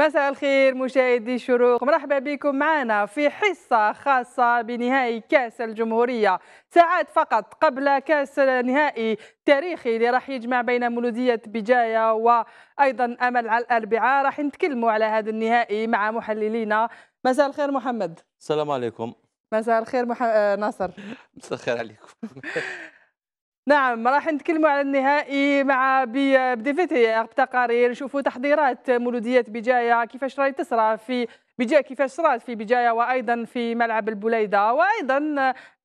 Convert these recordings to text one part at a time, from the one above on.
مساء الخير مشاهدي الشروق مرحبا بكم معنا في حصة خاصة بنهائي كأس الجمهورية ساعات فقط قبل كأس نهائي تاريخي اللي راح يجمع بين مولودية بجاية وأيضا أمل على الأربعاء راح نتكلموا على هذا النهائي مع محللينا مساء الخير محمد السلام عليكم مساء الخير مح... آه، ناصر مساء الخير عليكم نعم راح نتكلموا على النهائي مع بديفيتي بتقارير نشوفوا تحضيرات مولوديه بجايه كيفاش راهي تسرى في بجاية كيفاش صرات في بجاية وأيضا في ملعب البليدة وأيضا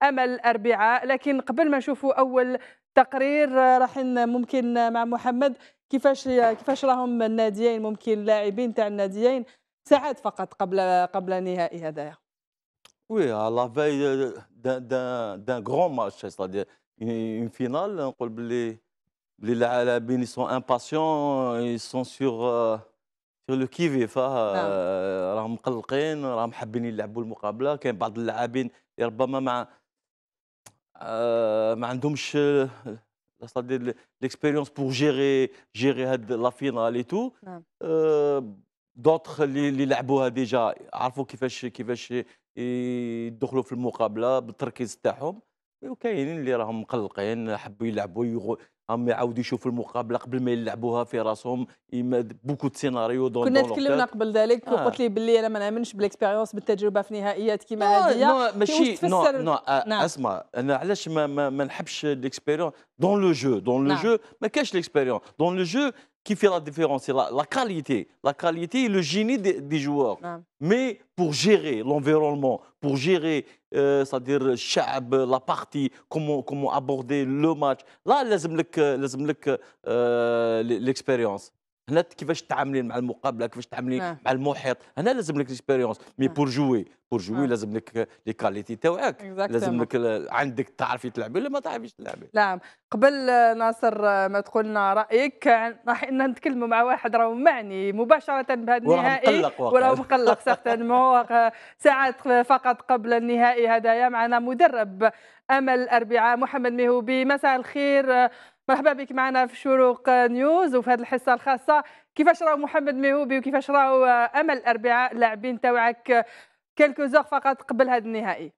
أمل الأربعاء لكن قبل ما نشوفوا أول تقرير راح ممكن مع محمد كيفاش كيفاش راهم الناديين ممكن اللاعبين تاع الناديين ساعات فقط قبل قبل النهائي هذايا وي لا في دان غرون ماتش une finale. On peut les les Alabines, ils sont impatients, ils sont sur euh, sur le qui vif راهم مقلقين راهم حابين يلعبوا المقابله كاين بعض اللاعبين ربما مع ما عندهمش c'est-à-dire l'expérience pour gérer gérer هاد لا فينال اي تو دوطخ اللي لعبوها ديجا عرفوا كيفاش كيفاش يدخلوا في المقابله بالتركيز تاعهم وكاينين اللي راهم مقلقين حبوا يلعبوا يغو... هم يعاودوا يشوفوا المقابله قبل ما يلعبوها في راسهم بوكو سيناريو دون كنا تكلمنا قبل ذلك آه. وقلت لي باللي انا ما نامنش بالاكسبيريونس بالتجربه في نهائيات كيما هذه نو ماشي نو نو آه، نعم. اسمع انا علاش ما, ما, ما نحبش الاكسبيريونس دون لو جو دون لو جو ما كاش الاكسبيريونس دون لو جو qui fait la différence, c'est la, qualité. La qualité et le génie des, joueurs. Ah. Mais pour gérer l'environnement, pour gérer, euh, c'est-à-dire la partie, comment, comment aborder le match, là, euh, l'expérience. هنا كيفاش تتعاملين مع المقابله كيفاش تتعاملين نعم. مع المحيط هنا لازم لك اكسبيريونس مي بور جوي بور جوي لازم لك لي كاليتي تاعك لازم لك عندك تعرفي تلعبي ولا ما تعرفيش تلعبي نعم قبل ناصر ما تقول لنا رايك راح نتكلموا مع واحد راهو معني مباشره بهذا النهائي وراه مقلق سيغتان ساعات فقط قبل النهائي هذايا معنا مدرب امل الاربعاء محمد ميهوبي مساء الخير مرحبا بك معنا في شروق نيوز وفي هذه الحصه الخاصه كيفاش راهو محمد ميهوبي وكيفاش راهو امل الاربعاء اللاعبين تاعك كلكو زوغ فقط قبل هذا النهائي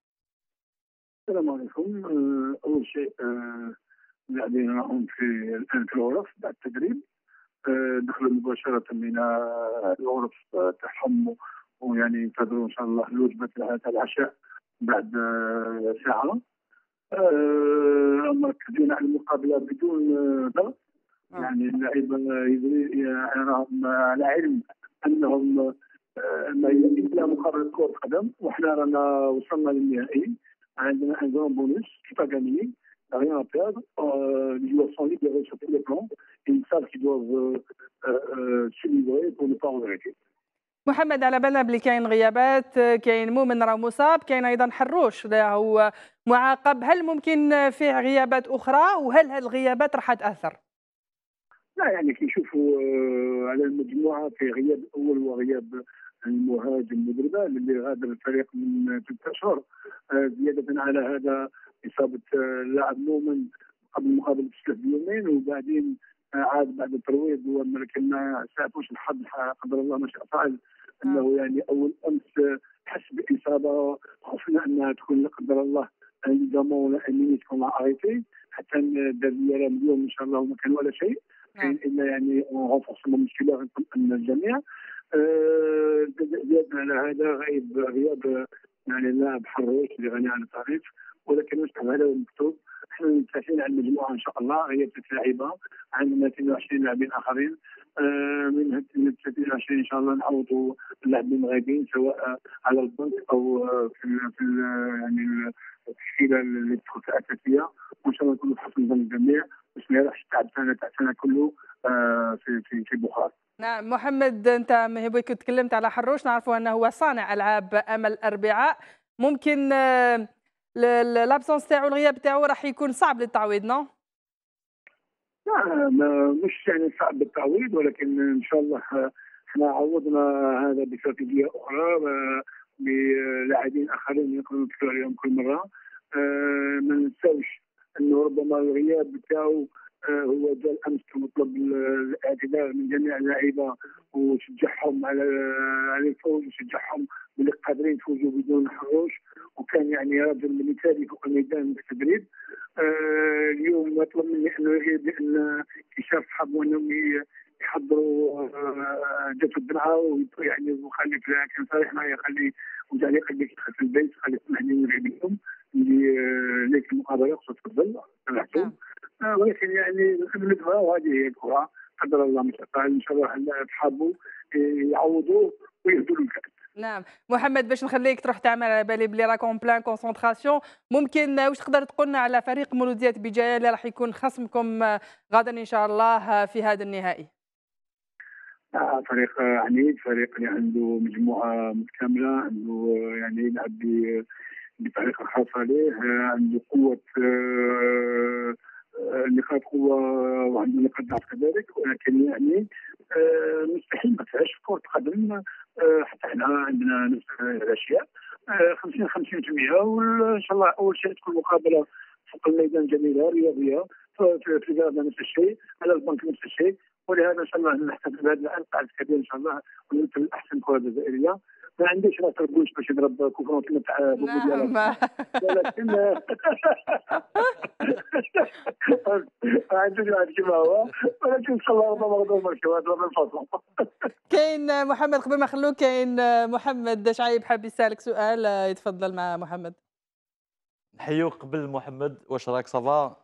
السلام عليكم آه، اول شيء آه، اللاعبين راهم في الان في الغرف بعد التدريب آه، دخلوا مباشره من الغرف تاعهم ويعني ينتظروا ان شاء الله الوجبه تاع العشاء بعد ساعه مركزين آه، على المقابله بدون آه، ضغط آه. يعني اللعيبه راهم على علم انهم ما الا مقابله كره قدم وحنا رانا وصلنا للنهائي عندنا ان غران بونus كيفا غاني rien à perdre. Euh, les joueurs sont libérés sur tous les plans et ils savent qu'ils doivent euh, euh, se livrer pour ne pas regretter. محمد على بالنا بلي كاين غيابات آه، كاين مؤمن راه مصاب كاين ايضا حروش هو معاقب هل ممكن فيه غيابات اخرى وهل هذه الغيابات راح تاثر؟ لا يعني كي نشوفوا آه، على المجموعه في غياب الاول وغياب المهاجم مدربال اللي غادر الفريق من ثلاث اشهر آه، زياده على هذا اصابه اللاعب مؤمن قبل مقابله السلف يومين وبعدين عاد بعد الترويض وما كنا ساعات الحظ قدر الله ما شاء فعل نعم. انه يعني اول امس حس باصابه خفنا انها تكون لا قدر الله ليزامون ولا انيمي تكون اريتي حتى دار اليوم اليوم ان شاء الله ما كان ولا شيء نعم. الا يعني غنفرسمون المشكله غنكون ان الجميع أه، زياده على هذا غيب غياب يعني اللاعب حروش اللي غني عن التعريف ولكن واش هذا مكتوب المكتوب نحن متفقين على مجموعه ان شاء الله هي لعيبه عندنا 22 لاعبين اخرين آه، من 23 ان شاء الله نعوضوا اللاعبين الغايبين سواء آه، على البنك او آه، في الـ في الـ يعني التشكيله اللي تدخل في الاساسيه وان شاء الله نكونوا حسن ظن الجميع باش ما يروحش تعب سنه تاع سنه كله في في في بخار. نعم محمد انت مهبوي كنت تكلمت على حروش نعرفوا انه هو صانع العاب امل الاربعاء ممكن لابسونس تاعو الغياب تاعو راح يكون صعب للتعويض نو لا مش يعني صعب التعويض ولكن ان شاء الله احنا عوضنا هذا باستراتيجيه اخرى بلاعبين اخرين يقدروا نتكلم عليهم كل مره ما ننساوش انه ربما الغياب بتاعو هو جاء الامس كمطلب الاعتذار من جميع اللعيبه وشجعهم على على الفوز وشجعهم باللي قادرين يفوزوا بدون حروش وكان يعني رجل مثالي فوق الميدان بالتدريب آه، اليوم يطلب مني انه بان كشاف صحابه انهم يحضروا آه، جت الدرعه ويعني وخلي كان صريح معايا خلي وجا لي قال في البيت خلي سمحني نلعب اليوم اللي آه، ليك المقابله خصوصا تفضل نعم. آه، ولكن يعني بنبغى وهذه هي الكره قدر الله مستقبل ان شاء الله اللاعب حابه آه، يعوضوه ويهدوا له الكاس نعم محمد باش نخليك تروح تعمل على بالي بلي راكم بلان كونسونطراسيون ممكن واش تقدر تقول لنا على فريق مولوديه بجايه اللي راح يكون خصمكم آه، غدا ان شاء الله في هذا النهائي فريق عنيد فريق اللي عنده مجموعه متكامله عنده يعني يلعب بطريقه خاصه عليه عنده قوه نقاط قوه وعندنا نقاط ضعف كذلك ولكن يعني آه، مستحيل ما في كره قدم آه، حتى احنا عندنا نفس الاشياء 50 آه، 50% وان شاء الله اول شيء تكون مقابله فوق الميدان جميله رياضيه في الرياضه نفس الشيء على البنك نفس الشيء ولهذا ان شاء الله نحتفل بهذا القاعده الكبيره ان شاء الله ونمثل احسن كره جزائريه ما عنديش راس ربوش باش يضرب كفرون تمتع نعم ولكن عندي واحد كما هو ولكن ان شاء الله ربما غدا نمشيو هذا من الفصل كاين محمد قبل ما نخلوه كاين محمد شعيب حاب يسالك سؤال آه، يتفضل مع محمد نحيو قبل محمد واش راك صافا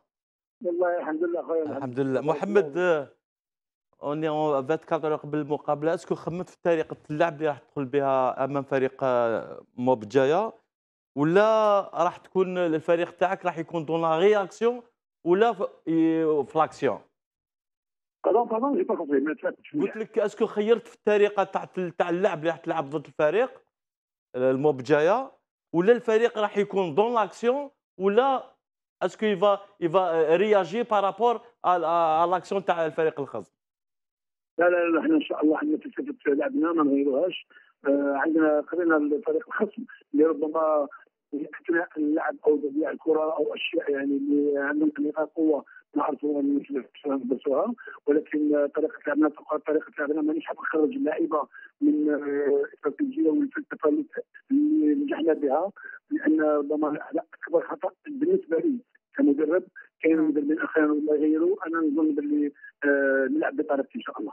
والله الحمد لله خويا الحمد لله محمد آه، اوني اون 24 اور قبل المقابله اسكو خممت في طريقه اللعب اللي راح تدخل بها امام فريق آه، موب جايه ولا راح تكون الفريق تاعك راح يكون دون لا رياكسيون ولا في لاكسيون قلت لك اسكو خيرت في الطريقه تاع تاع اللعب اللي راح تلعب ضد الفريق الموب جايه ولا الفريق راح يكون دون لاكسيون ولا اسكو يفا يفا رياجي بارابور لاكسيون تاع الفريق الخصم لا لا لا احنا ان شاء الله عندنا فلسفه لعبنا ما نغيروهاش آه عندنا قرينا الفريق الخصم اللي ربما اثناء اللعب او تبيع الكره او اشياء يعني اللي عندهم نقاط قوه نعرفوا ان نلبسوها ولكن طريقه لعبنا تبقى طريقه لعبنا مانيش حاب نخرج اللعيبه من آه، الاستراتيجيه والفلسفه اللي نجحنا بها لان ربما اكبر خطا بالنسبه لي كمدرب كاين مدربين اخرين ولا غيره انا نظن باللي نلعب آه، بطريقتي ان شاء الله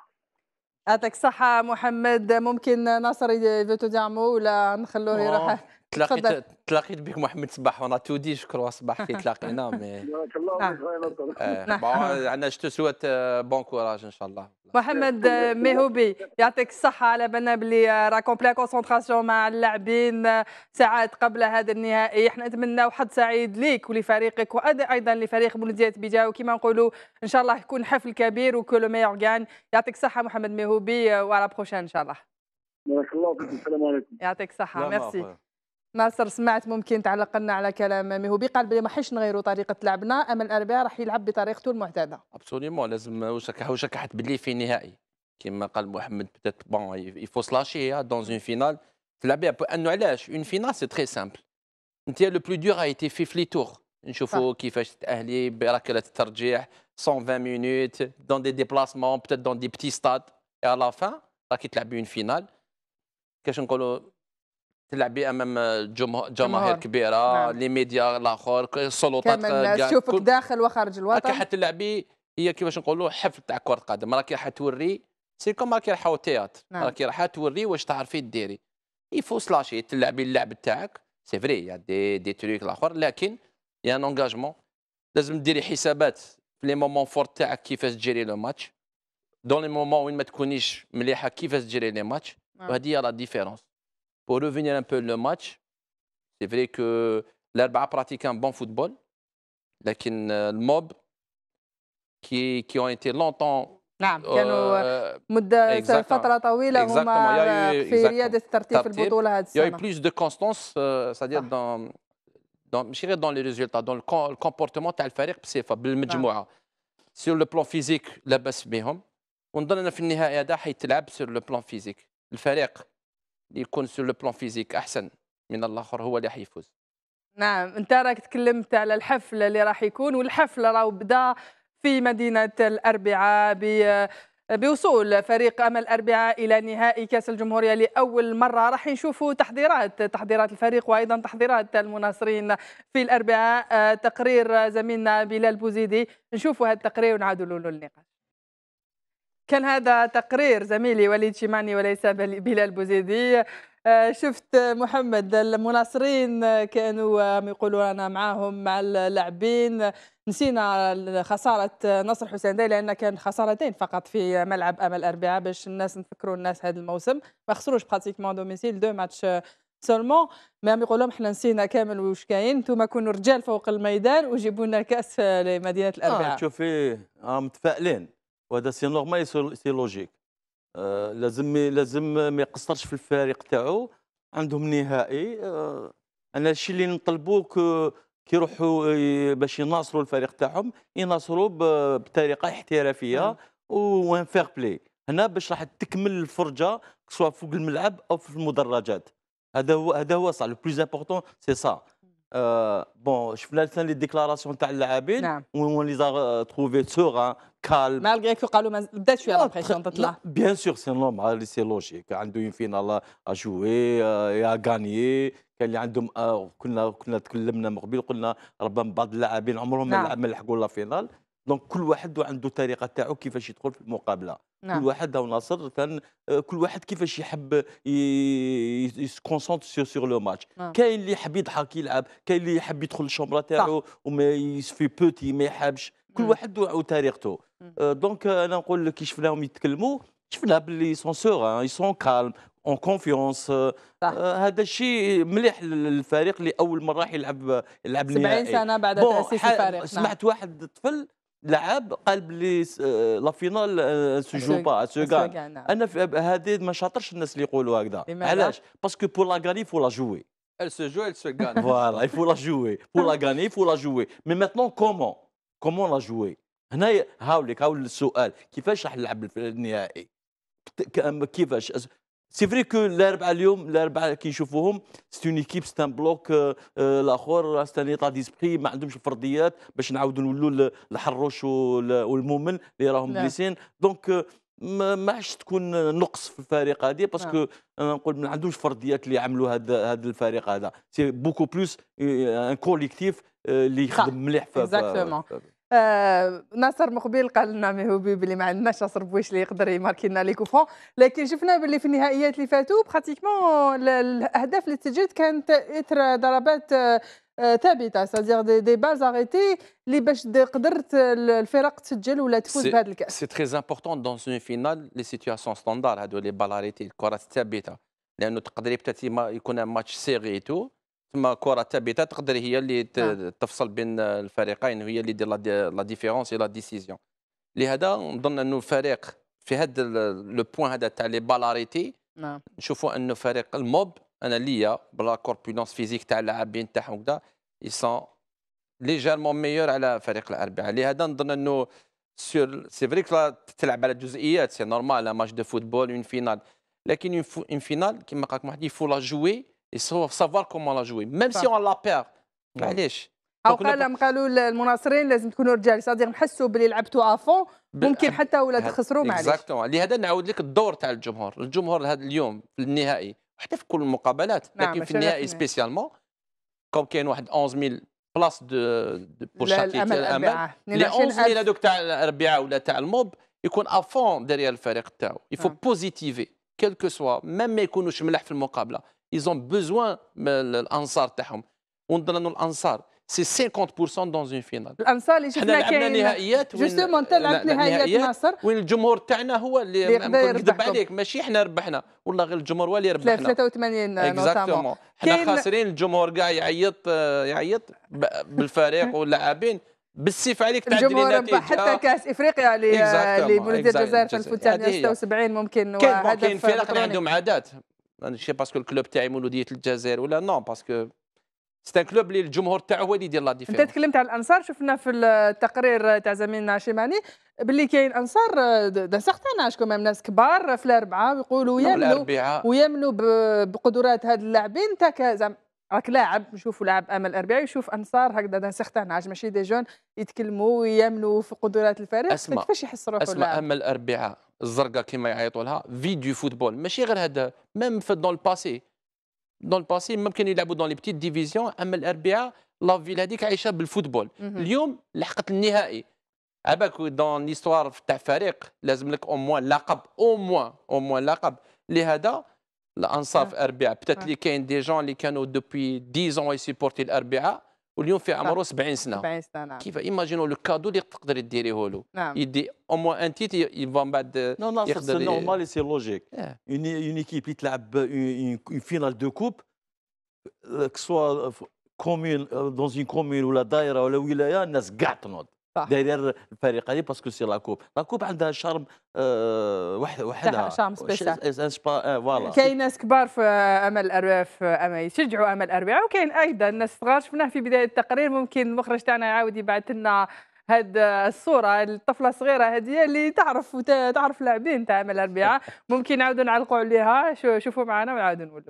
يعطيك الصحة محمد ممكن ناصر يفوتو دعمو ولا نخلوه يروح آه. تلاقيت تلاقيت بك محمد صباح وانا تو دي صباح كي تلاقينا مي عندنا شتو سوات بون كوراج euh, ان شاء الله محمد آه، مهوبي يعطيك الصحه على بالنا بلي راكم بلا كونسونتراسيون مع اللاعبين آه، ساعات قبل هذا النهائي احنا نتمناو حظ سعيد ليك ولفريقك وايضا لفريق بلديه بيجا وكما نقولوا ان شاء الله يكون حفل كبير وكو لو ميور كان يعطيك الصحه محمد مهوبي آه، وعلى بروشان ان شاء الله بارك الله فيك السلام عليكم يعطيك الصحه ميرسي ناصر سمعت ممكن تعلقنا على كلام ميهو بي قال بلي ما حيش نغيروا طريقه لعبنا اما الاربعاء راح يلعب بطريقته المعتاده ابسوليمون لازم وشكحت بلي في نهائي كما قال محمد بتات بون يفو سلاشي دون اون فينال تلعبيها انه علاش اون فينال سي تري سامبل انت لو بلو دور ايتي في فلي تور نشوفوا كيفاش تاهلي بركله الترجيح 120 مينوت دون دي ديبلاسمون بتات دون دي بتي ستاد اي لا فان راكي تلعبي اون فينال كاش نقولوا تلعبي امام جمهور, جماهير كبيره نعم. لي ميديا الاخر السلطات كامل تشوفك داخل وخارج الوطن راكي حتلعبي هي كيفاش نقولوا حفل تاع كره قدم راكي راح توري سي كوم راكي راح تياتر نعم. راكي راح توري واش تعرفي ديري يفو سلاشي تلعبي اللعب تاعك سي فري يا دي دي تريك الاخر لكن يا ان لازم ديري حسابات في لي مومون فور تاعك كيفاش تجيري لو ماتش دون لي مومون وين ما تكونيش مليحه كيفاش تجيري لي ماتش وهذه هي لا ديفيرونس Pour revenir un peu le match, c'est vrai que l'Arba pratiqué un bon football, mais euh, le mob, qui, qui ont été longtemps كانوا ah, في euh, euh, Il y a eu plus de constance, c'est-à-dire ah. dans dans dans les résultats, dans le comportement de الفريق ah. Sur le plan physique لاباس بهم ونظن في النهايه هذا حيتلعب sur le plan physique. اللي يكون سو لو بلون فيزيك احسن من الاخر هو اللي حيفوز نعم انت راك تكلمت على الحفل اللي راح يكون والحفل راهو بدا في مدينه الاربعاء بوصول فريق امل الاربعاء الى نهائي كاس الجمهوريه لاول مره راح نشوفوا تحضيرات تحضيرات الفريق وايضا تحضيرات المناصرين في الاربعاء تقرير زميلنا بلال بوزيدي نشوفوا هذا التقرير ونعادوا له النقاش كان هذا تقرير زميلي وليد شيماني وليس بلال بوزيدي آه، شفت محمد المناصرين آه، كانوا آه، يقولوا انا معاهم مع اللاعبين نسينا خسارة نصر حسين داي لأن كان خسارتين فقط في ملعب أمل أربعة باش الناس نفكروا الناس هذا الموسم ما خسروش براتيكمون دوميسيل دو ماتش سولمون مي يقول لهم احنا نسينا كامل واش كاين انتم كونوا رجال فوق الميدان وجيبوا لنا كاس لمدينه الاربعاء آه تشوفي متفائلين وهذا سي نورمال سي لوجيك آه، لازم لازم ما يقصرش في الفريق تاعو عندهم نهائي آه، انا الشيء اللي نطلبو كي يروحوا باش يناصروا الفريق تاعهم يناصروا بطريقه احترافيه نعم. وان فير بلاي هنا باش راح تكمل الفرجه سواء فوق الملعب او في المدرجات هذا هو هذا هو صح لو بلوز امبورطون سي سا آه بون شفنا الثاني لي ديكلاراسيون تاع اللاعبين نعم ون لي تروفي سوغان كالم مالغري كو قالوا ما بدات شويه لابريسيون تطلع بيان سور سي نورمال سي لوجيك عنده اون فينال اجوي اغانيي كان اللي عندهم كنا كنا تكلمنا من قبل قلنا ربما بعض اللاعبين عمرهم ما نعم. لحقوا لا فينال دونك كل واحد عنده طريقه تاعو كيفاش يدخل في المقابله نعم. كل واحد هو ناصر كان آه، كل واحد كيفاش يحب يسكونسونت سور سور لو ماتش نعم. كاين اللي يحب يضحك يلعب كاين اللي يحب يدخل الشومبرا تاعو وما يسفي بوتي ما يحبش كل واحد وطريقته آه، دونك انا نقول كي شفناهم يتكلموا شفنا باللي سون سوغان سون كالم اون كونفيونس هذا الشيء مليح للفريق اللي اول مره راح يلعب يلعب 70 سنه بعد تاسيس الفريق نعم. سمعت واحد طفل لعب قال بلي آه، لا فينال آه، سو جو با سو غا انا هذه ما شاطرش الناس اللي يقولوا هكذا علاش باسكو بور لا غاني فو لا جوي elle se joue elle se gagne voilà il faut la jouer pour la gagner il faut la jouer mais maintenant comment comment la jouer هنا هاوليك هاول السؤال كيفاش راح نلعب النهائي كيفاش سي فري كو الاربعه اليوم الاربعه كي نشوفوهم سي اون ايكيب سي ان بلوك الاخر سي ان ايطا ديسبري ما عندهمش الفرديات باش نعاودوا نولوا الحروش والمؤمن اللي راهم بليسين نعم. دونك euh, ما عادش تكون نقص في الفريق هذه باسكو نعم. euh, نقول ما عندهمش فرديات اللي عملوا هذا هذا الفريق هذا سي بوكو بلوس ان كوليكتيف اللي يخدم مليح في آه، ناصر مقبل قال لنا نعم مهوبي بلي ما عندناش ناصر بويش اللي يقدر يماركي لنا لي كوفون لكن شفنا باللي في النهائيات اللي فاتوا براتيكمون الاهداف اللي تسجلت كانت اثر ضربات آه، آه، ثابته سادير دي, دي باز اريتي اللي باش قدرت الفرق تسجل ولا تفوز بهذا الكاس سي تري امبورطون دون سون فينال لي سيتياسيون ستاندار هادو لي بالاريتي الكرات الثابته لانه تقدري بتاتي يكون ماتش سيغي تو تما كره ثابته تقدر هي اللي نعم. تفصل بين الفريقين وهي اللي دير لا ديفيرونس لا ديسيزيون لهذا نظن انه الفريق في هذا لو بوان هذا تاع لي بالاريتي نعم. نشوفوا انه فريق الموب انا ليا بلا كوربولونس فيزيك تاع اللاعبين تاعهم وكذا يسون ليجيرمون ميور على فريق الاربعه لهذا نظن انه سور سي فري تلعب على جزئيات سي نورمال ماتش دو فوتبول اون فينال لكن اون فينال كيما قالك واحد يفو لا جوي il faut savoir comment la jouer même si on la perd معليش او قال قالوا المناصرين لازم تكونوا رجال صادق نحسوا باللي لعبتوا افون ممكن حتى ولا تخسروا معليش اكزاكتومون لهذا نعاود لك الدور تاع الجمهور الجمهور هذا اليوم في النهائي حتى في كل المقابلات نعم، لكن في النهائي سبيسيالمون كوم كاين واحد 11000 بلاص دو بور شاكي تاع الامل لي 11000 هذوك تاع الاربعاء ولا تاع الموب يكون افون ديريال الفريق تاعو يفو بوزيتيفي كيلكو سوا ميم ما يكونوش ملاح في المقابله ايزون بوزوان الانصار تاعهم ونظن انه الانصار سي 50% دون اون فينال الانصار اللي شفنا كاين نهائيات جوستومون انت نهائيات ناصر وين الجمهور تاعنا هو اللي نكذب عليك ماشي احنا ربحنا والله غير الجمهور هو اللي ربحنا 83 اكزاكتومون احنا خاسرين الجمهور كاع يعيط يعيط بالفريق واللاعبين بالسيف عليك الجمهور ربح حتى كاس افريقيا اللي الجزائر في 1976 ممكن كاين فرق اللي عندهم عادات ماشي باسكو الكلوب تاعي مولوديه الجزائر ولا نو باسكو سي ان كلوب اللي الجمهور تاعو هو اللي يدير لا ديفيرونس انت تكلمت على الانصار شفنا في التقرير تاع زميلنا شيماني باللي كاين انصار دا سيغتان اش كوميم ناس كبار في الاربعه ويقولوا يامنوا ويامنوا بقدرات هاد اللاعبين انت زعما راك لاعب نشوفوا لاعب امل الاربعاء يشوف انصار هكذا دا سيغتان عاج ماشي دي جون يتكلموا ويامنوا في قدرات الفريق كيفاش يحس روحه اسمع امل الاربعاء الزرقاء كما يعيطوا لها في دو فوتبول ماشي غير هذا ميم دون الباسي دون الباسي ممكن يلعبوا دون لي بتيت ديفيزيون اما الاربعه فيل هذيك عايشه بالفوتبول اليوم لحقت النهائي عباك دون ليستوار تاع فريق لازم لك او موان لقب او موان او موان لقب لهذا الانصاف اربعه بتات اللي كاين دي جون اللي كانوا دوبوي 10 ans يسيبورتي الاربعه واليوم في عمره 70 سنه 70 سنه نعم كيف ايماجينو لو كادو اللي تقدري ديريه له نعم يدي او موا ان تيت يفان بعد نو نو سي نورمال سي لوجيك اون ايكيب اللي تلعب اون فينال دو كوب كسوا كومين دون اون كوميون ولا دايره ولا ولايه الناس كاع تنوض دايرير الفريق هذه باسكو سي لاكوب لاكوب عندها شارم آه، وحده وحدها شارم سبيسيال آه، فوالا كاين ناس كبار في امل الارواف أما يشجعوا امل الاربعاء وكاين ايضا ناس صغار شفناه في بدايه التقرير ممكن المخرج تاعنا يعاود يبعث لنا هاد الصوره الطفله الصغيره هذه اللي تعرف تعرف لاعبين تاع امل الاربعاء ممكن نعاودوا نعلقوا عليها شوفوا معنا ونعاودوا نولوا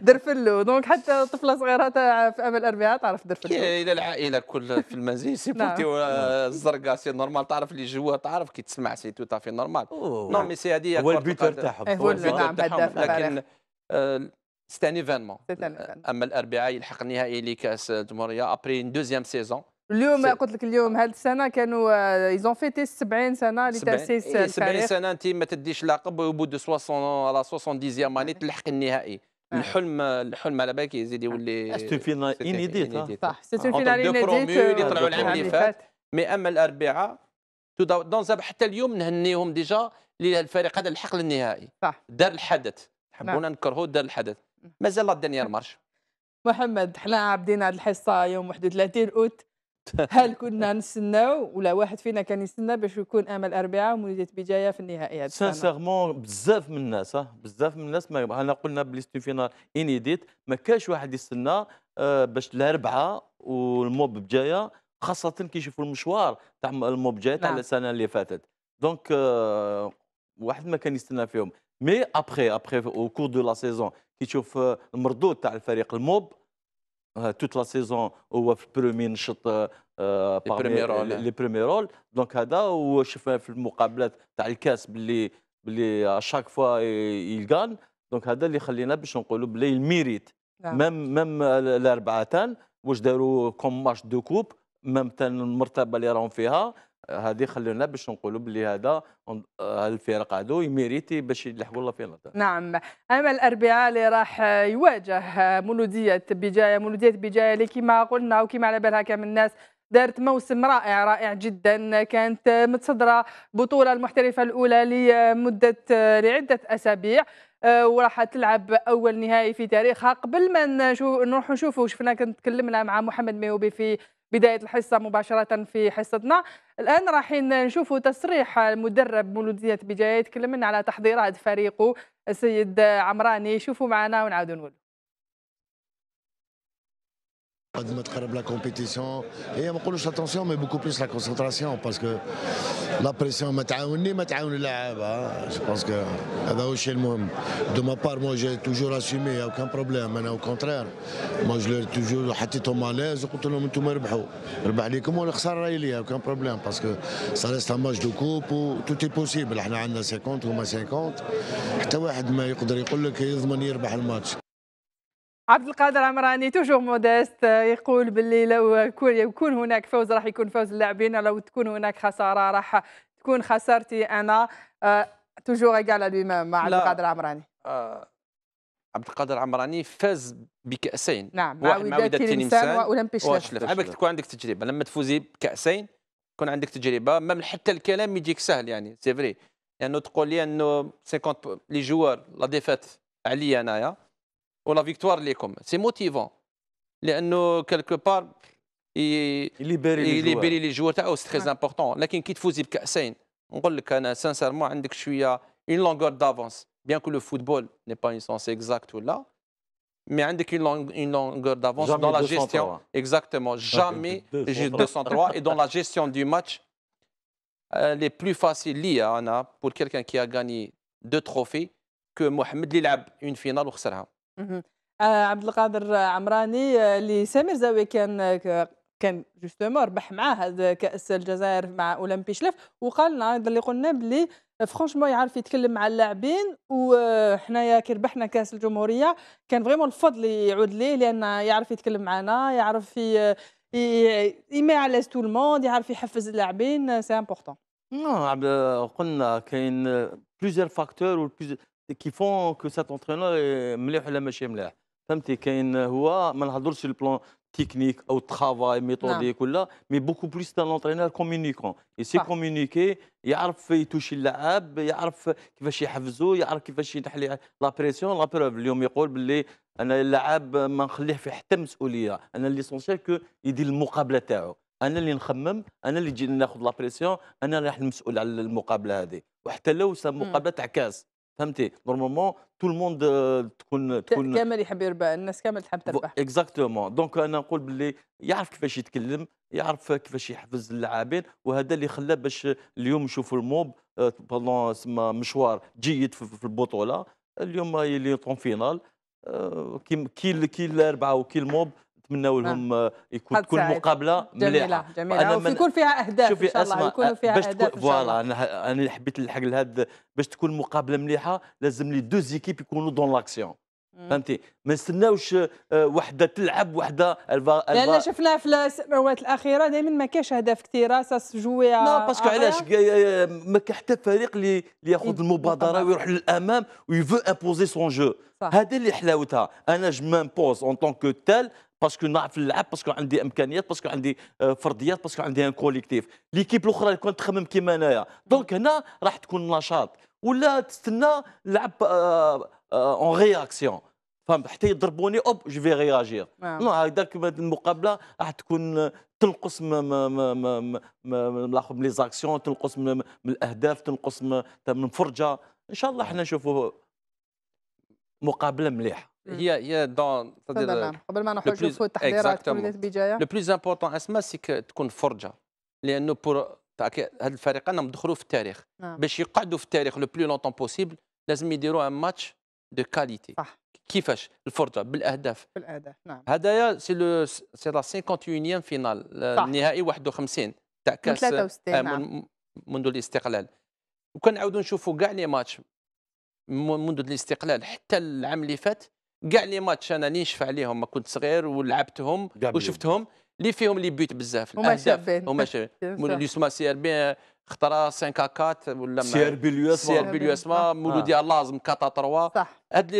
درفلو دونك حتى طفله صغيره تاع في امل الاربعاء تعرف درفلو اذا العائله كل في المنزل سي نعم. بوتي الزرقاء سي نورمال تعرف اللي جوا تعرف كي تسمع سي تو تافي نورمال نو مي سي هذه هو البيتر تاعهم إيه، هو البيتر نعم، تاعهم لكن سيت ان ايفينمون اما الاربعاء يلحق النهائي لكاس الجمهوريه ابري دوزيام سيزون اليوم قلت لك اليوم هذه السنه كانوا ايزون فيتي 70 سنه لتاسيس 70 إيه، سنه انت ما تديش لقب وبو دو 60 على 70 اني تلحق النهائي الحلم الحلم على بالك يزيد يولي سيت اون فينال انيديت صح سيت اون فينال انيديت اللي طلعوا العام اللي فات مي اما الاربعاء دون دونزاب حتى اليوم نهنيهم ديجا للفريق هذا الحقل النهائي صح دار الحدث حبونا نكرهوا نعم. دار الحدث نعم. مازال لا دانيير مارش محمد حنا عابدين هذه الحصه يوم 31 اوت هل كنا نستناو ولا واحد فينا كان يستنى باش يكون امل اربعه ومولوديه بجايه في النهائي السنه سانسيغمون بزاف من الناس بزاف من الناس ما انا قلنا بلي سيتي فينال انيديت ما كاش واحد يستنى آه، باش الاربعه والموب بجايه خاصه كي يشوفوا المشوار تاع الموب جاي تاع نعم. السنه اللي فاتت دونك آه، واحد ما كان يستنى فيهم مي ابخي ابخي او كور دو لا سيزون كي تشوف آه، المردود تاع الفريق الموب توت لا سيزون هو في برومي نشط لي بريمي رول دونك هذا وشفنا في المقابلات تاع الكاس باللي باللي اشاك فوا يلقان دونك هذا اللي خلينا باش نقولوا بلي الميريت مام مام الاربعه تان واش داروا كوم ماتش دو كوب مام تان المرتبه اللي راهم فيها هذه خلونا باش نقولوا بلي هذا آه، الفرق هذو يميريتي باش يلحقوا الله فينا نعم اما الاربعاء اللي راح يواجه مولوديه بجايه مولوديه بجايه اللي كما قلنا وكما على بالها كم الناس دارت موسم رائع رائع جدا كانت متصدره البطوله المحترفه الاولى لمده لعده اسابيع آه، وراح تلعب اول نهائي في تاريخها قبل ما نروح نشوفوا شفنا كنت تكلمنا مع محمد ميوبي في بداية الحصة مباشرة في حصتنا الآن راح نشوف تصريح المدرب مولودية بجاية يتكلم على تحضيرات فريقه السيد عمراني شوفوا معنا ونعود نقول de mettre la compétition et on dit attention mais beaucoup plus la concentration parce que la pression bah, je pense que c'est de ma part moi j'ai toujours assumé il n'y a aucun problème hein, au contraire moi je l'ai toujours à l'aise il n'y a aucun problème parce que ça reste un match de coupe tout est possible on a 50 ou 50 عبد القادر عمراني توجور موديست يقول باللي لو يكون هناك فوز راح يكون فوز اللاعبين لو تكون هناك خساره راح تكون خسارتي انا توجور ايغال لوي مع عبد القادر عمراني آه، عبد القادر عمراني فاز بكاسين نعم مع وداد تلمسان واولمبيش عباك تكون عندك تجربه لما تفوزي بكاسين تكون عندك تجربه ما حتى الكلام يجيك سهل يعني سي فري لانه يعني تقول لي انه 50 لي جوار لا ديفات عليا انايا Ou la victoire, c'est motivant. Il y quelque part. les joueurs, ah, c'est très important. Il y a un Je sincèrement que je suis à une longueur d'avance. Bien que le football n'est pas une sens exacte là. Mais il y a une longueur d'avance dans la gestion. exactement, Jamais, juste 203. Et dans la gestion du match, il euh, est plus facile hein, pour quelqu'un qui a gagné deux trophées que Mohamed Lilab une finale ou Khsar آه، عبد القادر عمراني آه، اللي سامر زاوي كان آه، كان جوستومون ربح معاه هذا كأس الجزائر مع أولمبي شلف، وقال لنا اللي قلنا بلي فرونشمون يعرف يتكلم مع اللاعبين، وحنايا كي ربحنا كأس الجمهورية كان فريمون الفضل يعود ليه، لأن يعرف يتكلم معنا يعرف يما على تو الموند يعرف يحفز اللاعبين، سي امبورتون نو نعم، قلنا كاين بليزيور فاكتور كي فون كو سات اونترينور مليح ولا ماشي مليح فهمتي كاين هو ما نهضرش البلان تكنيك او ترافاي ميثوديك ولا مي بوكو بلوس تاع لونترينور كومونيكون يسي كومونيكي يعرف يتوشي اللاعب يعرف كيفاش يحفزو يعرف كيفاش ينحلي لا بريسيون لا بروف اليوم يقول باللي انا اللاعب ما نخليه في حتى مسؤوليه انا ليسونسيال كو يدير المقابله تاعو انا اللي نخمم انا اللي تجي ناخذ لا بريسيون انا راح المسؤول على المقابله هذه وحتى لو مقابله تاع كاس فهمتي نورمالمون تو الموند تكون تكون كامل يحب يربح الناس كامل تحب تربح اكزاكتومون دونك انا نقول باللي يعرف كيفاش يتكلم يعرف كيفاش يحفز اللاعبين وهذا اللي خلاه باش اليوم نشوفوا الموب بالون آه، سما مشوار جيد في البطوله اليوم اللي طون فينال آه، كي كي الاربعه وكي الموب نتمناو لهم نعم. يكون تكون مقابله مليحه جميله جميله من... يكون فيها اهداف شوفي ان شاء الله يكون فيها اهداف فوالا انا انا حبيت نلحق لهذا باش تكون مقابله مليحه لازم لي دو زيكيب يكونوا دون لاكسيون فهمتي ما نستناوش آه، وحده تلعب وحده الفا لان شفنا في السنوات الاخيره دائما ما كاش اهداف كثيره ساس جوي لا باسكو علاش ما كاين حتى فريق اللي ياخذ المبادره ويروح للامام ويفو امبوزي سون جو هذا اللي حلاوتها انا جو مامبوز اون طونك تال باسكو نلعب اللعب باسكو عندي امكانيات باسكو عندي آه، فرضيات باسكو عندي ان كوليكتيف ليكيب الاخرى اللي كانت تخمم كيما انايا دونك هنا راح تكون نشاط ولا تستنى لعب اون آه، رياكسيون آه، فهمت حتى يضربوني اوب جو في رياجير هكذاك المقابله راح تكون تنقص من لي زاكسيون تنقص من الاهداف تنقص من الفرجه ان شاء الله احنا نعم. نشوفوا مقابله مليحه هي هي دون قبل ما نحوسوا في التحضيرات ولات بجايه لو بلوز امبورتون اسما سيك تكون فرجه لانه بور هاد الفريق انا مدخلوا في التاريخ نعم. باش يقعدوا في التاريخ لو بلو لونتون بوسيبل لازم يديروا ان ماتش دو كاليتي صح كيفاش الفرجه بالاهداف بالاهداف نعم هذايا سي لو سي لا 51 فينال النهائي 51 تاع كاس من 63 آه نعم. منذ الاستقلال وكان نشوفوا كاع لي ماتش منذ الاستقلال حتى العام اللي فات كاع لي ماتش انا اللي نشفع عليهم ما كنت صغير ولعبتهم وشفتهم اللي فيهم لي بيوت بزاف هما شابين هما شابين اللي يسمى سي ار بي خطره 5 كاكات ولا سي ار بي اليو اس سي ار بي اليو اس مولوديا آه. لازم كاتا 3 صح هاد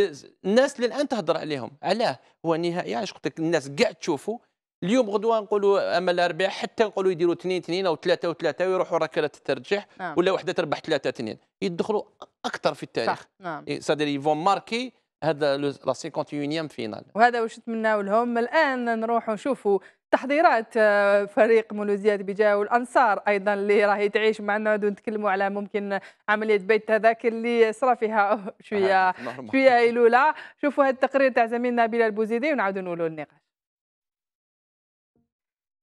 الناس اللي الان تهضر عليهم علاه هو نهائي علاش قلت لك الناس كاع تشوفوا اليوم غدوه نقولوا اما الاربعاء حتى نقولوا يديروا 2 2 او 3 وثلاثه 3 ويروحوا ركله الترجيح نعم. ولا وحده تربح 3 2 يدخلوا اكثر في التاريخ صح نعم سادير يفون ماركي هذا لا 51 فينال وهذا واش نتمناو لهم الان نروحوا نشوفوا تحضيرات آه، فريق مولوزيا بجا والانصار ايضا اللي راهي تعيش معنا نتكلموا على ممكن عمليه بيت التذاكر اللي صرا فيها شويه شويه ايلوله شوفوا هذا التقرير تاع زميلنا بلال بوزيدي ونعاودوا نقولوا النقاش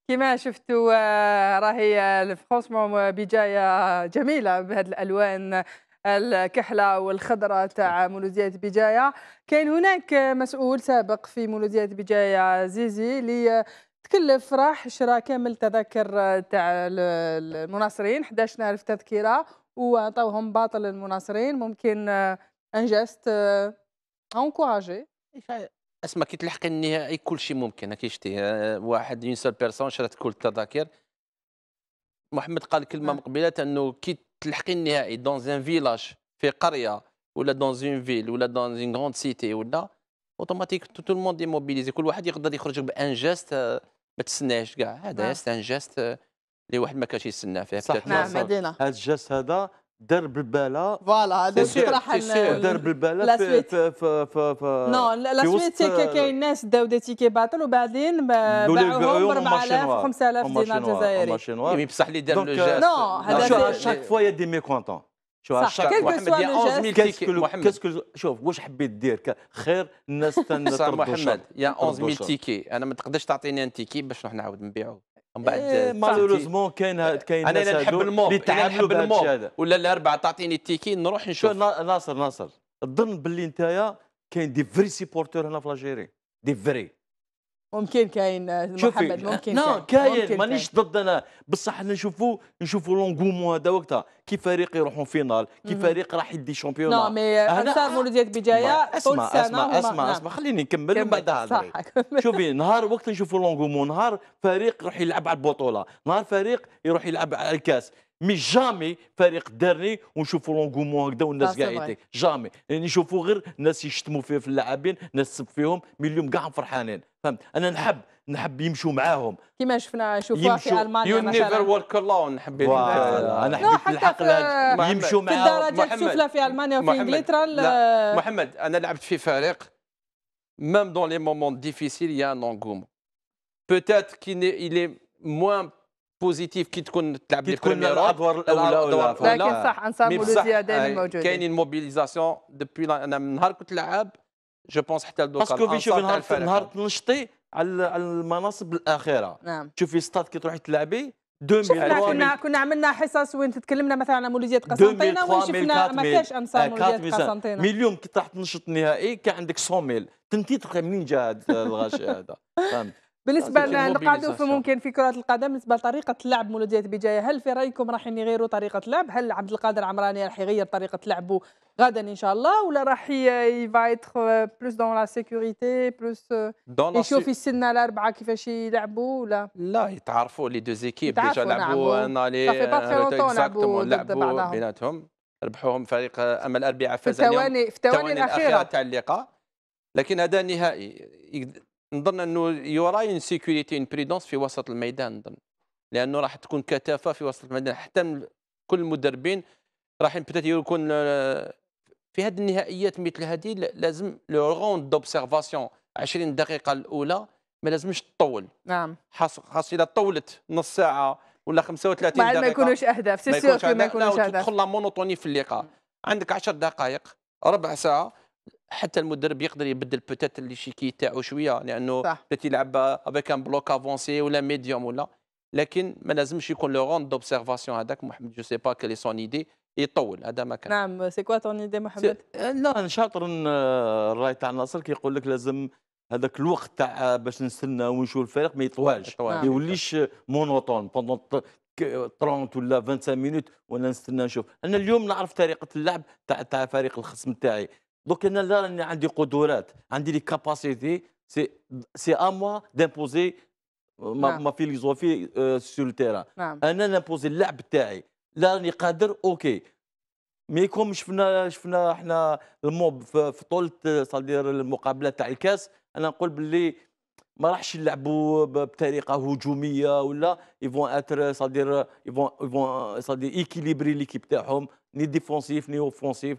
كما شفتوا آه، راهي آه، فرونسمون آه، بجايه جميله بهذه الالوان الكحله والخضره تاع مولوديه بجايه كاين هناك مسؤول سابق في مولوديه بجايه زيزي اللي تكلف راح شرا كامل تذاكر تاع المناصرين 11000 تذكره وعطاوهم باطل المناصرين ممكن انجست انكوراجي اسمع كي تلحق النهائي كل شيء ممكن كي شتي آه، واحد اون سول بيرسون شرات كل التذاكر محمد قال كلمه نعم. مقبله انه كي تلحقي النهائي دون ان فيلاج في قريه ولا دون اون فيل ولا دون اون غروند سيتي ولا اوتوماتيك تو الموند موبيليزي كل واحد يقدر يخرج بان جيست آه، ما تسناش كاع هذا نعم. ان جيست آه، اللي واحد ما كانش يستناه فيه صح نعم هذا الجيست هذا درب البالا فوالا هذا تطرح درب البالا في في في في نو لا سويت كاين ناس داو دي تيكي باطل وبعدين باعوهم ب 4000 5000 دينار جزائري مي بصح اللي دار لو جاست نو هذا شاك فوا يا دي ميكونتون شوف شاك محمد يا 11000 كاسكو محمد كاسكو شوف واش حبيت دير خير الناس تنسى محمد يا 11000 تيكي انا ما تقدرش تعطيني ان تيكي باش نروح نعاود نبيعو من بعد إيه، مالوروزمون كاين كاين انا نحب الموب اللي تعاملوا بهذا ولا الاربعه تعطيني التيكي نروح نشوف ناصر ناصر ظن باللي نتايا كاين دي فري سيبورتور هنا في لاجيري دي فري ممكن كاين محمد ممكن لا كاين مانيش ضد انا بصح نشوفوا نشوفوا لونغومون هذا وقتها كي فريق يروحوا فينال كي فريق راح يدي شامبيون نو نعم، مي انصار أه، مولوديه بجايه طول اسمع اسمع نعم. اسمع خليني نكمل من بعد هذا شوفي نهار وقت نشوفوا لونغومون نهار فريق يروح يلعب على البطوله نهار فريق يروح يلعب على الكاس مي جامي فريق دارني ونشوفوا لونغومون هكذا والناس كاع يديك جامي يعني نشوفوا غير الناس يشتموا فيه في اللاعبين ناس تسب فيهم مي اليوم كاع فرحانين فهمت انا نحب نحب يمشوا معاهم كما شفنا شوفوا في المانيا يو نيفر ورك الون نحب انا حبيت نلحق يمشوا معاهم في الدرجه السفلى في المانيا وفي انجلترا محمد انا لعبت في فريق ميم دون لي مومون ديفيسيل يا لونغومون بوتيت كي ني peut il est moins بوزيتيف كي تكون تلعب كي تكون الادوار الاولى لكن صح انصام دائما موجودين كاينين موبيليزاسيون دوبوي انا من نهار كنت لعاب جو بونس حتى لدوكا باسكو في شوف نهار نهار تنشطي على المناصب الاخيره نعم شوفي ستاد كي تروحي تلعبي شفنا كنا كنا عملنا حصص وين تكلمنا مثلا على مولوديه قسنطينه وين شفنا ما كاش انصار مولوديه قسنطينه مليون كي طاح تنشط النهائي كان عندك ميل تنتي تلقى منين جا هذا الغاشي هذا فهمت بالنسبه للقادم في ممكن في كره القدم بالنسبه لطريقه لعب مولوديه بجايه هل في رايكم راح يغيروا طريقه لعب هل عبد القادر عمراني راح يغير طريقه لعبه غدا ان شاء الله ولا راح يفايتر بلوس دون لا سيكوريتي بلوس يشوف السنه الاربعه كيفاش يلعبوا ولا لا يتعرفوا لي دو زيكيب ديجا لعبوا انا لي euh, لعبوا بيناتهم ربحوهم فريق آه، اما الاربعاء فاز في الثواني الثواني الاخيره تاع اللقاء لكن هذا نهائي نظن انه يوراي سيكوريتي ان بريدونس في وسط الميدان نظن لانه راح تكون كثافه في وسط الميدان حتى كل المدربين راح يكون آه، في هذه النهائيات مثل هذه لازم لو روند دوبسيرفاسيون 20 دقيقه الاولى ما لازمش تطول نعم خاص اذا طولت نص ساعه ولا 35 دقيقه ما يكونوش اهداف سي سيغ ما يكونوش اهداف تدخل لا مونوتوني في اللقاء عندك 10 دقائق ربع ساعه حتى المدرب يقدر يبدل بوتيت اللي شيكي تاعو شويه لانه بدات يلعب افيك ان بلوك افونسي ولا ميديوم ولا لكن ما لازمش يكون لو روند دوبسيرفاسيون هذاك محمد جو سي با كالي سون ايدي يطول هذا ما كان نعم سي كوا تون ايدي محمد لا شاطر الراي تاع ناصر كيقول لك لازم هذاك الوقت تاع باش نستنى ونشوف الفريق ما يطوالش ما يوليش مونوتون بوندون 30 ولا 25 مينوت وانا نستنى نشوف انا اليوم نعرف طريقه اللعب تاع تاع فريق الخصم تاعي دونك انا لا راني عندي قدرات عندي لي كاباسيتي سي سي ا موا دامبوزي ما, ما فيليزوفي أه سور التيران انا نامبوزي اللعب تاعي لا راني قادر اوكي مي كوم شفنا شفنا احنا الموب في طول صدير المقابله تاع الكاس انا نقول باللي ما راحش يلعبوا بطريقه هجوميه ولا يفون اتر صدير يفون يفون صدير ايكيليبري ليكيب تاعهم ني ديفونسيف ني اوفونسيف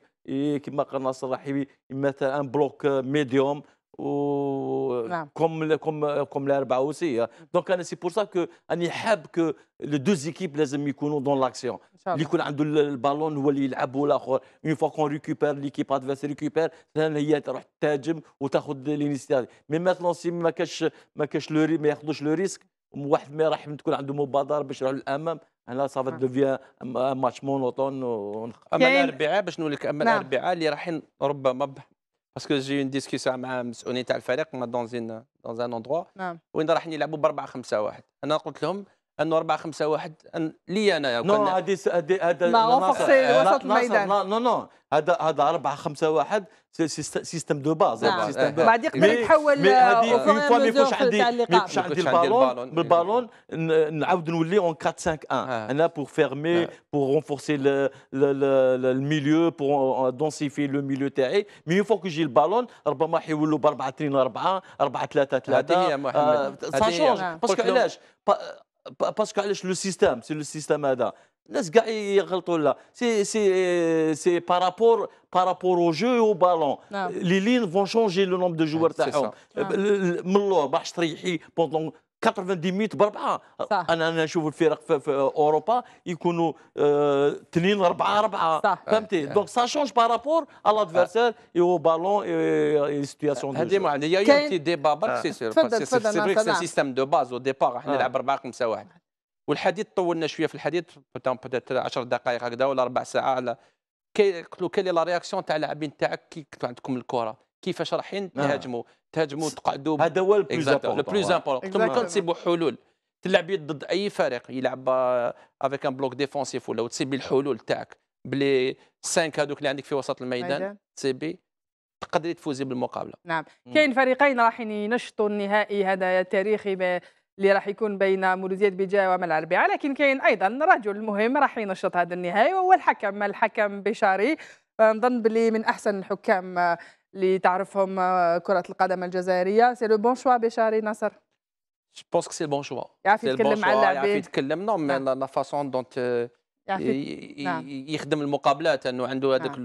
كما قال ناصر الرحيمي مثلا ان بلوك ميديوم و نعم. كوم كوم كوم الاربعه اوسي دونك آه. انا سي بور سا كو اني حاب كو لو دوز ايكيب لازم يكونوا دون لاكسيون اللي يكون عنده البالون هو اللي يلعب والاخر اون فوا كون ريكوبير ليكيب ادفيرس ريكوبير هي تروح تهاجم وتاخذ لينيسياتيف مي ماتلون سي ما كاش ما كاش ما ياخذوش لو ريسك واحد ما راح تكون عنده مبادره باش يروح للامام هنا صافا نعم. دوفيا ماتش مونوتون اما الاربعاء باش نقول لك اما نعم. الاربعاء اللي رايحين ربما باسكو جي اون ديسكسيون مع مسؤولين تاع الفريق ما دون زين دون ان اندرو وين رايحين يلعبوا باربعه خمسه واحد انا قلت لهم انه 4 5 1 أن لي انا نو هذه هذا ما وفق وسط الميدان نو نو هذا هذا 4 5 1 سيستم دو باز نعم. آه. بعد يقدر يتحول مي هذه اون فوا ما يكونش عندي ما يكونش عندي البالون بالبالون نعاود نولي اون 4 5 1 انا بور فيرمي بور رونفورسي الميليو بور دونسيفي لو ميليو تاعي مي اون فوا كو جي البالون ربما حيولوا ب 4 2 4 4 3 3 هذه هي محمد سا شونج باسكو علاش Parce que le système, c'est le système ada C'est c'est par rapport par rapport au jeu et au ballon. Les lignes vont changer le nombre de joueurs. 90 ميت ب 4 انا انا نشوف الفرق في, في اوروبا يكونوا 2 4 4 فهمتي دونك سا شونج بارابور ا لادفيرسير اي او بالون اي سيتياسيون دو هذه معنى هي يوم ديبا برك سي سي سي سي سيستم دو باز او ديبار احنا نلعب 4 5 1 والحديث طولنا شويه في الحديث بوتيت 10 دقائق هكذا ولا ربع ساعه على كي قلت لي لا رياكسيون تاع اللاعبين تاعك كي عندكم الكره كيفاش رايحين نعم. تهاجموا تهاجموا تقعدوا هذا هو البلوز امبورتون ثم تسيبوا حلول تلعب ضد اي فريق يلعب افيك ان بلوك ديفونسيف ولا تسيبي الحلول تاعك بلي 5 هذوك اللي عندك في وسط الميدان تسيبي تقدري تفوزي بالمقابله نعم كاين فريقين رايحين ينشطوا النهائي هذا التاريخي ب... اللي راح يكون بين مولودية بيجا ومال الأربعاء لكن كاين أيضا رجل مهم راح ينشط هذا النهائي وهو الحكم الحكم بشاري آه، نظن بلي من أحسن الحكام آه، اللي تعرفهم كره القدم الجزائريه سي لو بون شوا بشاري نصر جو بونس كو سي le bon choix. يعرف يتكلم على اللاعبين يعرف يتكلم نو مي لا فاسون دونت يخدم المقابلات انه عنده هذاك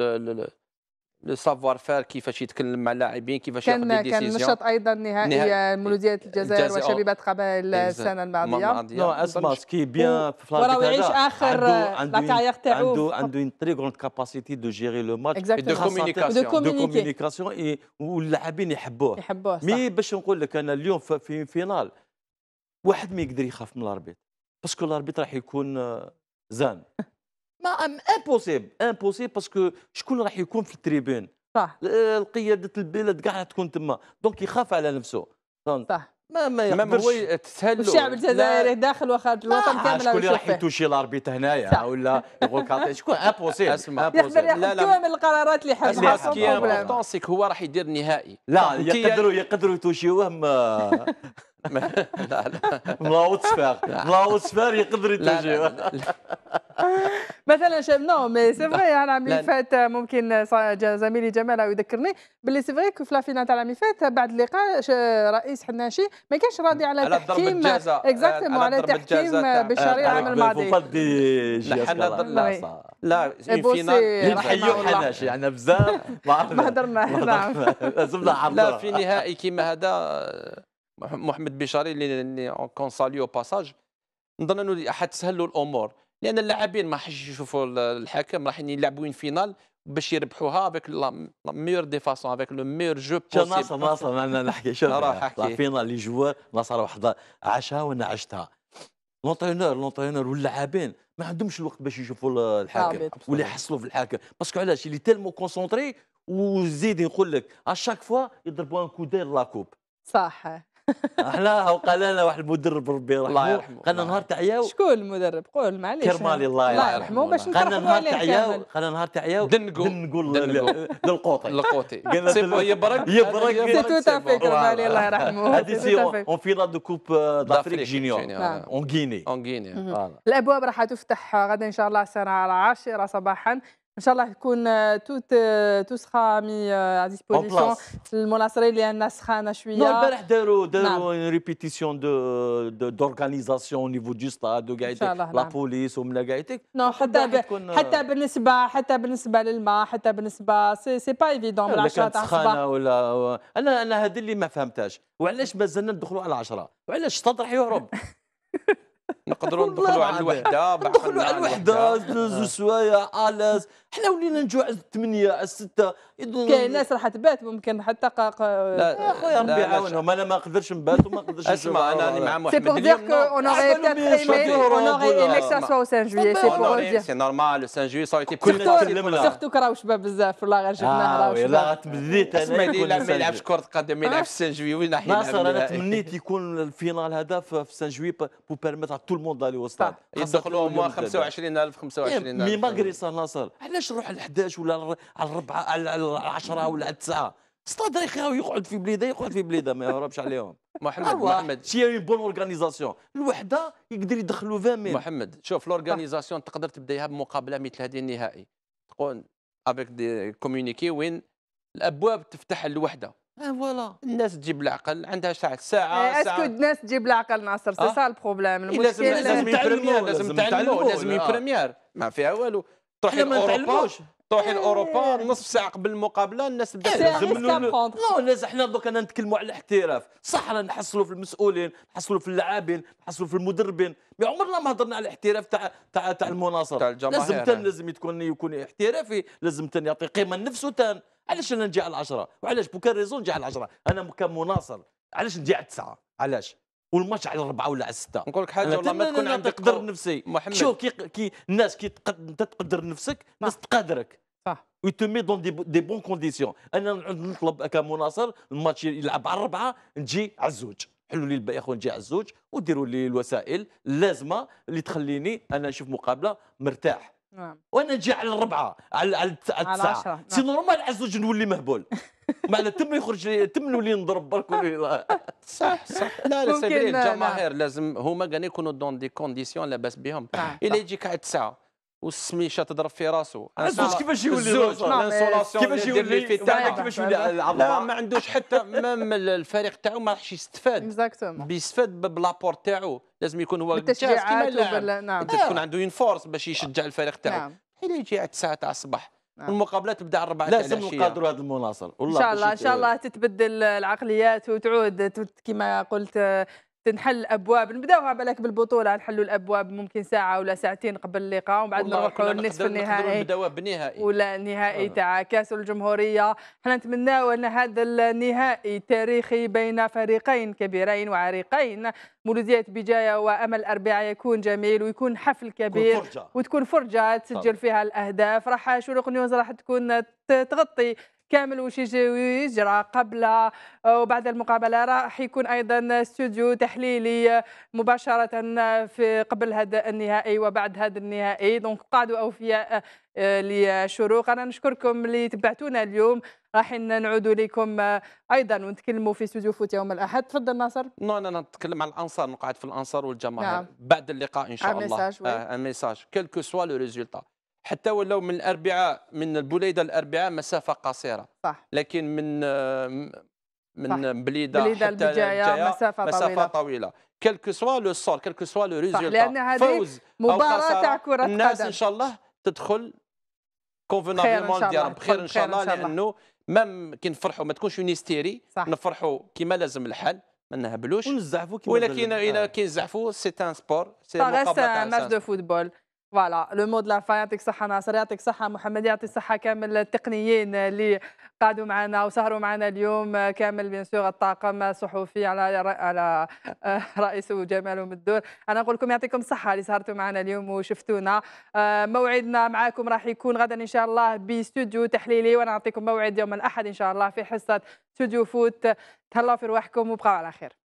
السافوار فير كيفاش يتكلم مع اللاعبين كيفاش ياخذ ديسيزيون كان نشط ايضا نهائي مولوديه الجزائر وشبيبات قبائل السنه الماضيه نو اسمع سكي بيان في فلان وراه يعيش اخر لاكاريير تاعو عنده عنده اون تري غروند كاباسيتي دو جيري لو ماتش دو كومونيكاسيون دو كومونيكاسيون واللاعبين يحبوه يحبوه مي باش نقول لك انا اليوم في فينال واحد ما يقدر يخاف من الاربيط باسكو الاربيط راح يكون euh, زان ما ام امبوسيبل امبوسيبل باسكو شكون راح يكون في التريبين صح قياده البلد كاع تكون تما دونك يخاف على نفسه صح ما ما يقدرش تسهل الشعب الجزائري داخل وخارج الوطن كامل شكون اللي راح يتوشي الاربيت هنايا ولا يغوكاطي شكون امبوسيبل اسمع يقدر ياخذ من القرارات اللي حاجه اسمع سكي هو راح يدير نهائي لا يقدروا يقدروا يتوشيوه لا لا ملاوض سفاغ ملاوض سفاغ يقدر يتوجه مثلا شاب نو مي سي فري انا ملي فات ممكن euh، زميلي جمال او يذكرني باللي سي فري في لافينا تاع اللي فات بعد اللقاء رئيس حناشي ما كانش راضي على تحكيم اكزاكتومون على تحكيم بالشريعه العام الماضي نحن لا فينا نحيو حناشي يعني بزاف ما هضرناش نعم لا في نهائي كيما هذا محمد بشاري اللي كون ساليو باساج نظن انه حتسهل له الامور لان اللاعبين ما حش يشوفوا الحكم راح يلعبوا وين فينال باش يربحوها افيك لا ميور دي فاسون افيك لو ميور جو بوسيبل ناصر ناصر ما نحكي شوف فينال لي جوار ناصر وحده عاشها وانا عشتها لونترينور لونترينور واللاعبين ما عندهمش الوقت باش يشوفوا الحاكم ولا يحصلوا في الحاكم باسكو علاش اللي تالمو كونسونتري وزيد نقول لك اشاك فوا يضربوا ان كودير لاكوب صح احنا وقال واحد المدرب ربي يرحمه الله يرحمه قالنا نهار تاعياو شكون المدرب قول معليش كرمالي الله يرحمه باش قالنا نهار تاعياو قالنا نهار تاعياو دنقو دنقو للقوطي للقوطي سيبو يبرق يبرق سي تو تافي كرمالي الله يرحمه هذه سي اون فيلا دو كوب دافريك جينيور اون غيني اون غيني الابواب راح تفتح غدا ان شاء الله الساعه 10 صباحا ان شاء الله تكون توت توسخه مي ا ديسبوزيسيون اللي لان سخانه شويه نو البارح داروا داروا نعم. ريبيتيسيون دو دورغانيزاسيون نيفو دو ستاد وكاع لا بوليس ومن كاع نو حتى ب... حتى بالنسبه حتى بالنسبه للماء حتى بالنسبه سي, سي با ايفيدون لا تاع ولا انا انا هذه اللي ما فهمتهاش وعلاش مازلنا ندخلوا على 10 وعلاش الشطاط راح يهرب نقدروا ندخلوا على الوحده ندخلوا على الوحده زوج سوايع آه. الاس حنا ولينا نجوع على الثمانيه على السته كاين ناس راح تبات ممكن حتى قاق لا إيه، خويا ربي يعاونهم انا ما نقدرش نبات وما نقدرش اسمع انا راني مع محمد سي بور دير كو اون اوغي ايمي اون اوغي ايمي كسا سوا 5 جويي سي بور دير سي نورمال 5 جويي سا ايتي كلنا سيرتو كراو شباب بزاف والله غير جبناها آه، راهو شباب تبديت انا اسمع لي ما يلعبش كره قدم ما يلعبش آه. سان جويي وين راح يلعب ناصر انا تمنيت يكون الفينال هذا في سان جويي بو بيرميتر تو الموند monde d'aller au يدخلوهم 25000 25000 مي ماغري سا ناصر علاش نروح على 11 ولا على الربعه على 10 ولا على 9 ستاد راه يقعد في بليده يقعد في بليده ما يهربش عليهم محمد محمد شي اون بون اورغانيزاسيون الوحده يقدر يدخلوا 20000 محمد شوف لورغانيزاسيون تقدر تبدايها بمقابله مثل هذه النهائي تقول افيك دي كومونيكي وين الابواب تفتح للوحده فوالا ah, الناس تجيب العقل عندها ساعه إيه، ساعه اسكو الناس تجيب العقل ناصر سي آه. سا البروبليم إيه، المشكل لازم بريمير لازم تعلموا لازم بريمير ما فيها والو تروحي لاوروبا تروحي إيه. لاوروبا نصف ساعه قبل المقابله الناس تبدا تزملوا نو الناس حنا دوك انا نتكلموا على الاحتراف صح رانا نحصلوا في المسؤولين نحصلوا في اللاعبين نحصلوا في المدربين ما عمرنا ما هضرنا على الاحتراف تاع تاع تاع المناصر لازم تن لازم تكون يكون احترافي لازم تن يعطي قيمه لنفسه تن علاش انا نجي على 10 وعلاش بوكان ريزو نجي على 10 انا كمناصر علاش نجي على 9 علاش والماتش على أربعة ولا على ستة نقول لك حاجة والله ما تكون عندك تقدر قو... نفسي محمد شوف كي كي الناس كي انت تقدر نفسك الناس تقدرك صح مي دون دي, بون كونديسيون انا نطلب كمناصر الماتش يلعب على أربعة نجي على الزوج حلوا لي الباقي اخويا نجي على الزوج وديروا لي الوسائل اللازمه اللي تخليني انا نشوف مقابله مرتاح نعم وانا نجي على الربعه على على التسعه سي نعم. نورمال عزوج نولي مهبول ما تم يخرج لي تم نولي نضرب برك صح صح لا لا سي الجماهير لازم هما كان يكونوا دون دي كونديسيون لاباس بهم نعم. الا يجيك على التسعه والسميشه تضرب في راسه الزوج كيفاش يولي الزوج نعم. كيفاش يولي كيفاش يولي لا ما عندوش حتى ميم الفريق تاعو ما راحش يستفاد بيستفاد بلابور تاعو لازم يكون هو بالتشجيعات نعم انت تكون نعم. عنده اون فورس باش يشجع الفريق تاعو نعم حين يجي على 9 تاع الصباح نعم. المقابلات تبدا 4 تاع العشيه لازم نقادروا هذا المناصر والله ان شاء الله ان شاء الله تتبدل العقليات وتعود كما قلت تنحل الابواب نبداوها بالك بالبطوله نحلوا الابواب ممكن ساعه ولا ساعتين قبل اللقاء ومن بعد نروحوا للنصف النهائي بالنهائي ولا النهائي تاع كاس الجمهوريه حنا نتمناو ان هذا النهائي تاريخي بين فريقين كبيرين وعريقين مولوديه بجايه وامل اربعه يكون جميل ويكون حفل كبير فرجة. وتكون فرجه تسجل فيها الاهداف راح شروق نيوز راح تكون تغطي كامل واش يجرى قبل آه، وبعد المقابله راح يكون ايضا استوديو تحليلي آه، مباشره آه، في قبل هذا النهائي وبعد هذا النهائي دونك قعدوا اوفياء لشروق انا نشكركم اللي تبعتونا اليوم راح نعودوا لكم ايضا ونتكلموا في استوديو فوت يوم الاحد تفضل ناصر نو انا نتكلم على الانصار نقعد في الانصار والجماهير نعم. بعد اللقاء ان شاء الله ميساج آه ميساج كيلكو سوا لو ريزولتا حتى ولو من الاربعاء من البوليده الاربعاء مسافه قصيره صح لكن من من صح. بليده, بليدة حتى البجايه مسافه, مسافة طويله, طويله. كلكو سوا لو سور كلكو سوا لو ريزولتا لان هذه مباراه تاع كره قدم الناس ان شاء الله تدخل كونفينابلمون ديالهم بخير ان شاء الله لانه مام كي نفرحوا ما تكونش يونيستيري نفرحوا كيما لازم الحال ما نهبلوش ونزعفوا كيما ولكن الى كي نزعفوا سي ان سبور سي مقابله تاع ماتش دو فوتبول فوالا لو مود لا فا يعطيك الصحة ناصر يعطيك الصحة محمد يعطي الصحة كامل التقنيين اللي قعدوا معنا وسهروا معنا اليوم آه، كامل بيان سور الطاقم الصحفي على على آه، رئيس وجماله الدور انا نقول لكم يعطيكم الصحة اللي سهرتوا معنا اليوم وشفتونا آه، موعدنا معاكم راح يكون غدا ان شاء الله باستوديو تحليلي وانا نعطيكم موعد يوم الاحد ان شاء الله في حصة استوديو فوت تهلاو في رواحكم وبقاو على خير